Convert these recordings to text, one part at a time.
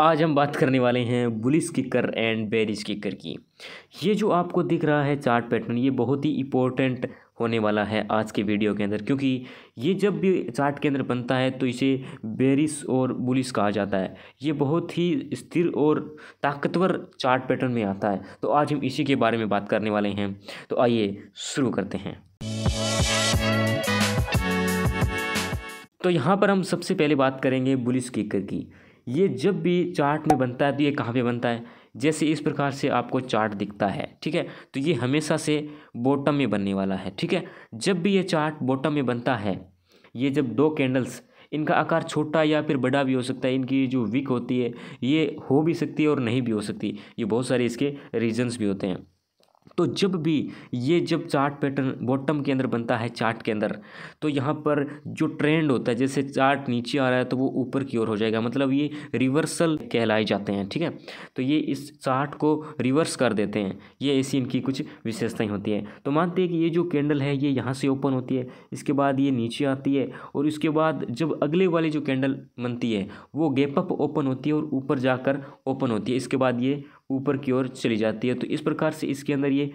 आज हम बात करने वाले हैं बुलिस किकर एंड बेरिज किकर की ये जो आपको दिख रहा है चार्ट पैटर्न ये बहुत ही इंपॉर्टेंट होने वाला है आज के वीडियो के अंदर क्योंकि ये जब भी चार्ट के अंदर बनता है तो इसे बेरिस और बुलिस कहा जाता है ये बहुत ही स्थिर और ताकतवर चार्ट पैटर्न में आता है तो आज हम इसी के बारे में बात करने वाले हैं तो आइए शुरू करते हैं तो यहाँ पर हम सबसे पहले बात करेंगे बुलिस किकर की ये जब भी चार्ट में बनता है तो ये कहाँ पे बनता है जैसे इस प्रकार से आपको चार्ट दिखता है ठीक है तो ये हमेशा से बॉटम में बनने वाला है ठीक है जब भी ये चार्ट बॉटम में बनता है ये जब दो कैंडल्स इनका आकार छोटा या फिर बड़ा भी हो सकता है इनकी जो विक होती है ये हो भी सकती है और नहीं भी हो सकती ये बहुत सारे इसके रीजन्स भी होते हैं तो जब भी ये जब चार्ट पैटर्न बॉटम के अंदर बनता है चार्ट के अंदर तो यहाँ पर जो ट्रेंड होता है जैसे चार्ट नीचे आ रहा है तो वो ऊपर की ओर हो जाएगा मतलब ये रिवर्सल कहलाए जाते हैं ठीक है तो ये इस चार्ट को रिवर्स कर देते हैं ये ऐसी इनकी कुछ विशेषताएँ होती हैं तो मानते हैं कि ये जो कैंडल है ये यहाँ से ओपन होती है इसके बाद ये नीचे आती है और इसके बाद जब अगले वाली जो कैंडल बनती है वो गैपअप ओपन होती है और ऊपर जाकर ओपन होती है इसके बाद ये ऊपर की ओर चली जाती है तो इस प्रकार से इसके अंदर ये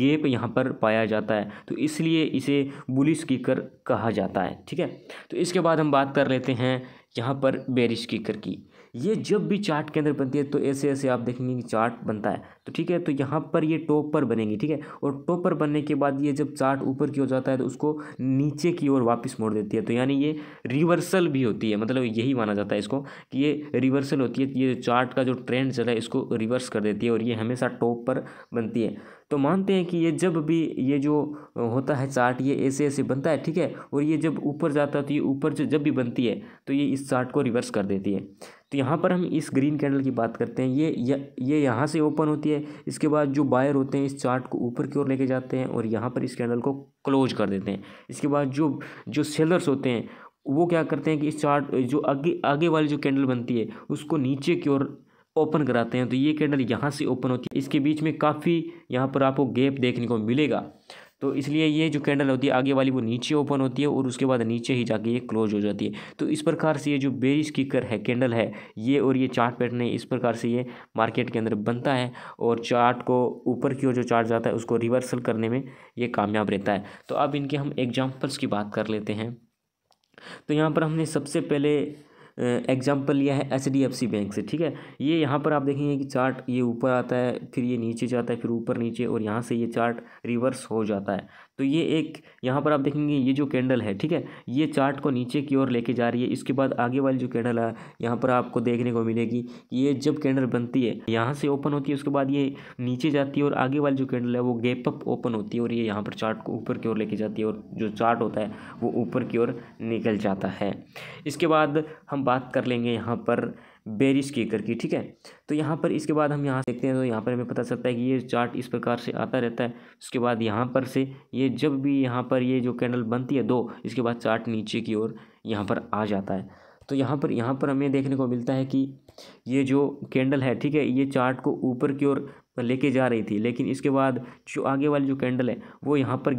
गेप यहाँ पर पाया जाता है तो इसलिए इसे बुलिस कीकर कहा जाता है ठीक है तो इसके बाद हम बात कर लेते हैं यहाँ पर बेरिश किकर की ये जब भी चार्ट के अंदर बनती है तो ऐसे ऐसे आप देखेंगे कि चार्ट बनता है तो ठीक है तो यहाँ पर ये टॉप पर बनेगी ठीक है और टॉप पर बनने के बाद ये जब चार्ट ऊपर की ओर जाता है तो उसको नीचे की ओर वापस मोड़ देती है तो यानी ये रिवर्सल भी होती है मतलब यही माना जाता है इसको कि ये रिवर्सल होती है ये चार्ट का जो ट्रेंड चला है इसको रिवर्स कर देती है और ये हमेशा टॉप पर बनती है तो मानते हैं कि ये जब भी ये जो होता है चार्ट ये ऐसे ऐसे बनता है ठीक है और ये जब ऊपर जाता है तो ये ऊपर जब भी बनती है तो ये इस चार्ट को रिवर्स कर देती है तो यहाँ पर हम इस ग्रीन कैंडल की बात करते हैं ये ये यहाँ से ओपन होती है इसके बाद जो बायर होते हैं इस चार्ट को ऊपर की ओर लेके जाते हैं और यहाँ पर इस कैंडल को क्लोज कर देते हैं इसके बाद जो जो सेलर्स होते हैं वो क्या करते हैं कि इस चार्ट जो आगे आगे वाली जो कैंडल बनती है उसको नीचे की ओर ओपन कराते हैं तो ये कैंडल यहाँ से ओपन होती है इसके बीच में काफ़ी यहाँ पर आपको गैप देखने को मिलेगा तो इसलिए ये जो कैंडल होती है आगे वाली वो नीचे ओपन होती है और उसके बाद नीचे ही जाके ये क्लोज हो जाती है तो इस प्रकार से ये जो बेरी किकर है कैंडल है ये और ये चार्ट पैटर्न है इस प्रकार से ये मार्केट के अंदर बनता है और चार्ट को ऊपर की ओर जो चार्ट जाता है उसको रिवर्सल करने में ये कामयाब रहता है तो अब इनके हम एग्जाम्पल्स की बात कर लेते हैं तो यहाँ पर हमने सबसे पहले एग्जांपल लिया है एच बैंक से ठीक है ये यहाँ पर आप देखेंगे कि चार्ट ये ऊपर आता है फिर ये नीचे जाता है फिर ऊपर नीचे और यहाँ से ये चार्ट रिवर्स हो जाता है तो ये एक यहाँ पर आप देखेंगे ये जो कैंडल है ठीक है ये चार्ट को नीचे की ओर लेके जा रही है इसके बाद आगे वाली जो कैंडल है यहाँ पर आपको देखने को मिलेगी ये जब कैंडल बनती है यहाँ से ओपन होती है उसके बाद ये नीचे जाती है और आगे वाली जो कैंडल है वो गैप अप ओपन होती है और ये यहाँ पर चार्ट को ऊपर की ओर लेके जाती है और जो चार्ट होता है वो ऊपर की ओर निकल जाता है इसके बाद हम बात कर लेंगे यहाँ पर बेरिश केकर की ठीक है तो यहाँ पर इसके बाद हम यहाँ देखते हैं तो यहाँ पर हमें पता चलता है कि ये चार्ट इस प्रकार से आता रहता है उसके बाद यहाँ पर से ये जब भी यहाँ पर ये जो कैंडल बनती है दो इसके बाद चार्ट नीचे की ओर यहाँ पर आ जाता है तो यहाँ पर यहाँ पर हमें देखने को मिलता है कि ये जो कैंडल है ठीक है ये चार्ट को ऊपर की ओर लेके जा रही थी लेकिन इसके बाद जो आगे वाली जो कैंडल है वो यहाँ पर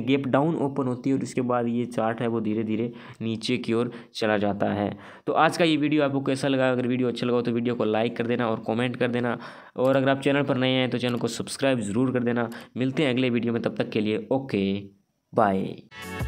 गेप डाउन ओपन होती है और उसके बाद ये चार्ट है वो धीरे धीरे नीचे की ओर चला जाता है तो आज का ये वीडियो आपको कैसा लगा अगर वीडियो अच्छा लगा तो वीडियो को लाइक कर देना और कमेंट कर देना और अगर आप चैनल पर नए हैं तो चैनल को सब्सक्राइब ज़रूर कर देना मिलते हैं अगले वीडियो में तब तक के लिए ओके बाय